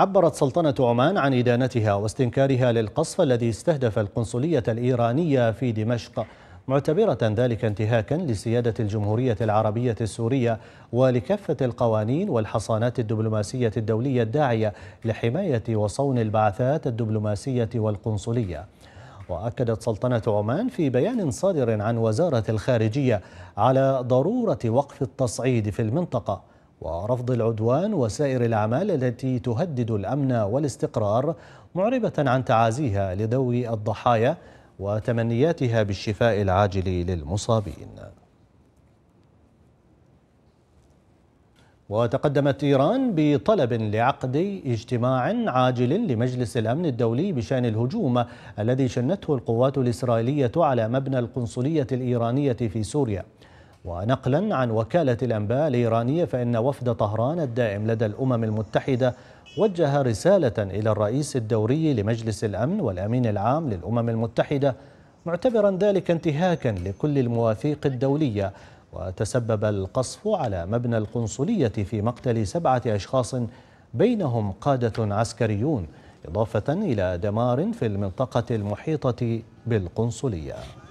عبرت سلطنة عمان عن إدانتها واستنكارها للقصف الذي استهدف القنصلية الإيرانية في دمشق معتبرة ذلك انتهاكا لسيادة الجمهورية العربية السورية ولكافة القوانين والحصانات الدبلوماسية الدولية الداعية لحماية وصون البعثات الدبلوماسية والقنصلية وأكدت سلطنة عمان في بيان صادر عن وزارة الخارجية على ضرورة وقف التصعيد في المنطقة ورفض العدوان وسائر الأعمال التي تهدد الأمن والاستقرار معربة عن تعازيها لذوي الضحايا وتمنياتها بالشفاء العاجل للمصابين وتقدمت إيران بطلب لعقد اجتماع عاجل لمجلس الأمن الدولي بشأن الهجوم الذي شنته القوات الإسرائيلية على مبنى القنصلية الإيرانية في سوريا ونقلا عن وكالة الأنباء الإيرانية فإن وفد طهران الدائم لدى الأمم المتحدة وجه رسالة إلى الرئيس الدوري لمجلس الأمن والأمين العام للأمم المتحدة معتبرا ذلك انتهاكا لكل المواثيق الدولية وتسبب القصف على مبنى القنصلية في مقتل سبعة أشخاص بينهم قادة عسكريون إضافة إلى دمار في المنطقة المحيطة بالقنصلية